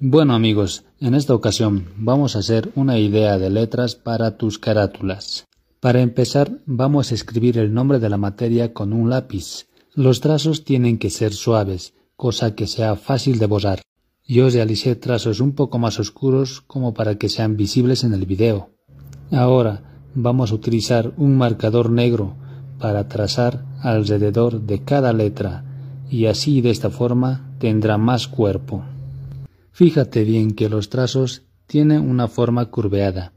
Bueno amigos, en esta ocasión vamos a hacer una idea de letras para tus carátulas. Para empezar vamos a escribir el nombre de la materia con un lápiz. Los trazos tienen que ser suaves, cosa que sea fácil de borrar. Yo realicé trazos un poco más oscuros como para que sean visibles en el video. Ahora vamos a utilizar un marcador negro para trazar alrededor de cada letra y así de esta forma tendrá más cuerpo. Fíjate bien que los trazos tienen una forma curveada.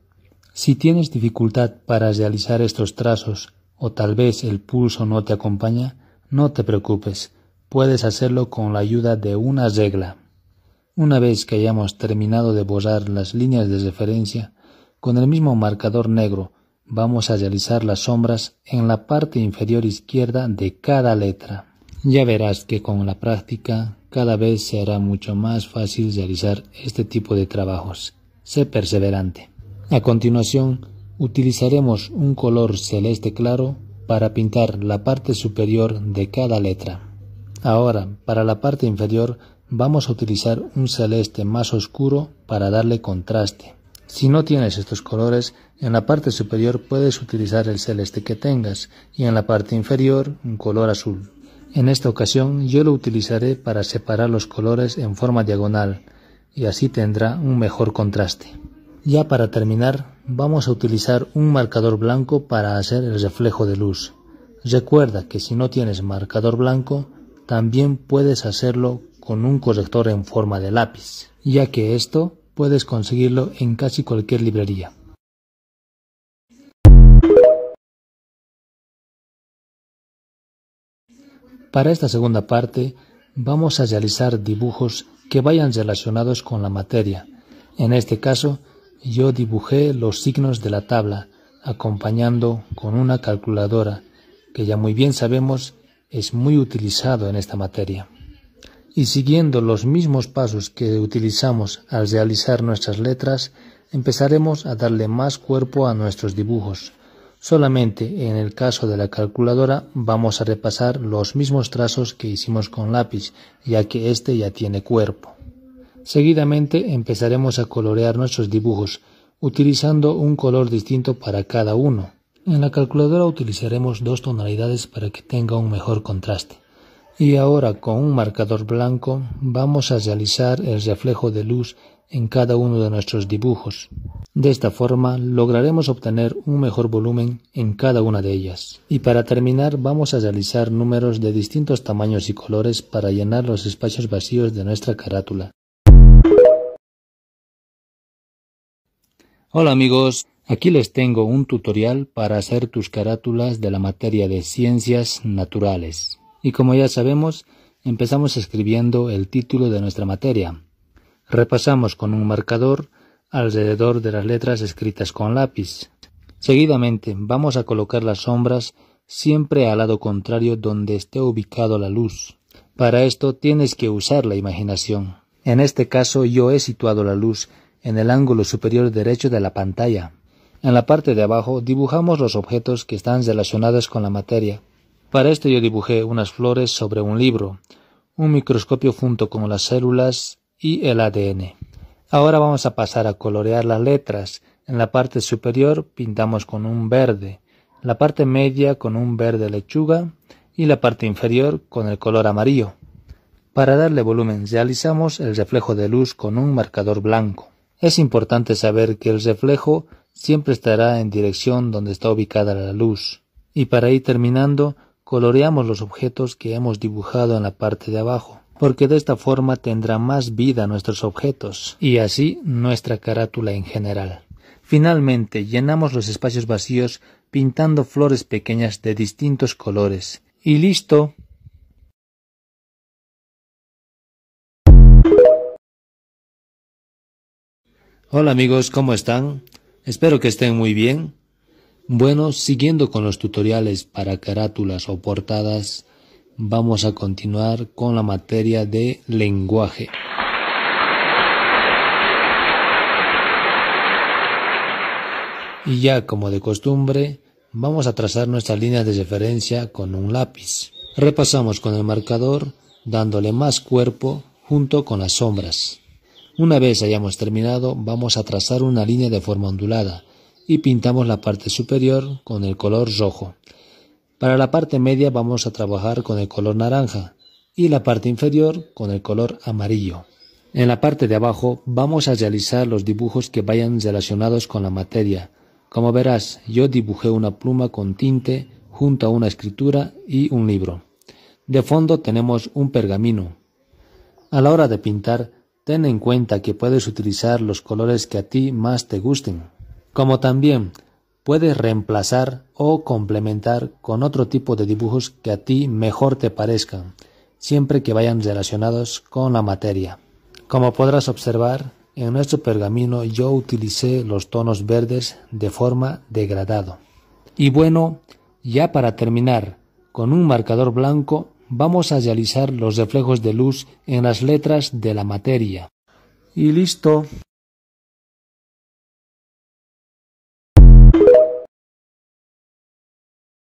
Si tienes dificultad para realizar estos trazos o tal vez el pulso no te acompaña, no te preocupes, puedes hacerlo con la ayuda de una regla. Una vez que hayamos terminado de borrar las líneas de referencia, con el mismo marcador negro vamos a realizar las sombras en la parte inferior izquierda de cada letra. Ya verás que con la práctica cada vez será mucho más fácil realizar este tipo de trabajos. Sé perseverante. A continuación, utilizaremos un color celeste claro para pintar la parte superior de cada letra. Ahora, para la parte inferior, vamos a utilizar un celeste más oscuro para darle contraste. Si no tienes estos colores, en la parte superior puedes utilizar el celeste que tengas y en la parte inferior un color azul. En esta ocasión yo lo utilizaré para separar los colores en forma diagonal y así tendrá un mejor contraste. Ya para terminar vamos a utilizar un marcador blanco para hacer el reflejo de luz. Recuerda que si no tienes marcador blanco también puedes hacerlo con un corrector en forma de lápiz, ya que esto puedes conseguirlo en casi cualquier librería. Para esta segunda parte vamos a realizar dibujos que vayan relacionados con la materia. En este caso, yo dibujé los signos de la tabla acompañando con una calculadora que ya muy bien sabemos es muy utilizado en esta materia. Y siguiendo los mismos pasos que utilizamos al realizar nuestras letras, empezaremos a darle más cuerpo a nuestros dibujos. Solamente en el caso de la calculadora vamos a repasar los mismos trazos que hicimos con lápiz, ya que este ya tiene cuerpo. Seguidamente empezaremos a colorear nuestros dibujos, utilizando un color distinto para cada uno. En la calculadora utilizaremos dos tonalidades para que tenga un mejor contraste. Y ahora con un marcador blanco vamos a realizar el reflejo de luz en cada uno de nuestros dibujos. De esta forma lograremos obtener un mejor volumen en cada una de ellas. Y para terminar vamos a realizar números de distintos tamaños y colores para llenar los espacios vacíos de nuestra carátula. Hola amigos, aquí les tengo un tutorial para hacer tus carátulas de la materia de ciencias naturales. Y como ya sabemos, empezamos escribiendo el título de nuestra materia. Repasamos con un marcador alrededor de las letras escritas con lápiz. Seguidamente vamos a colocar las sombras siempre al lado contrario donde esté ubicado la luz. Para esto tienes que usar la imaginación. En este caso yo he situado la luz en el ángulo superior derecho de la pantalla. En la parte de abajo dibujamos los objetos que están relacionados con la materia. Para esto yo dibujé unas flores sobre un libro, un microscopio junto con las células y el ADN. Ahora vamos a pasar a colorear las letras. En la parte superior pintamos con un verde, la parte media con un verde lechuga y la parte inferior con el color amarillo. Para darle volumen realizamos el reflejo de luz con un marcador blanco. Es importante saber que el reflejo siempre estará en dirección donde está ubicada la luz. Y para ir terminando, coloreamos los objetos que hemos dibujado en la parte de abajo porque de esta forma tendrá más vida nuestros objetos y así nuestra carátula en general. Finalmente, llenamos los espacios vacíos pintando flores pequeñas de distintos colores. Y listo. Hola amigos, ¿cómo están? Espero que estén muy bien. Bueno, siguiendo con los tutoriales para carátulas o portadas, vamos a continuar con la materia de lenguaje. Y ya como de costumbre, vamos a trazar nuestras líneas de referencia con un lápiz. Repasamos con el marcador, dándole más cuerpo junto con las sombras. Una vez hayamos terminado, vamos a trazar una línea de forma ondulada y pintamos la parte superior con el color rojo. Para la parte media vamos a trabajar con el color naranja y la parte inferior con el color amarillo. En la parte de abajo vamos a realizar los dibujos que vayan relacionados con la materia. Como verás, yo dibujé una pluma con tinte junto a una escritura y un libro. De fondo tenemos un pergamino. A la hora de pintar, ten en cuenta que puedes utilizar los colores que a ti más te gusten. Como también puedes reemplazar o complementar con otro tipo de dibujos que a ti mejor te parezcan, siempre que vayan relacionados con la materia. Como podrás observar, en nuestro pergamino yo utilicé los tonos verdes de forma degradado. Y bueno, ya para terminar, con un marcador blanco vamos a realizar los reflejos de luz en las letras de la materia. Y listo.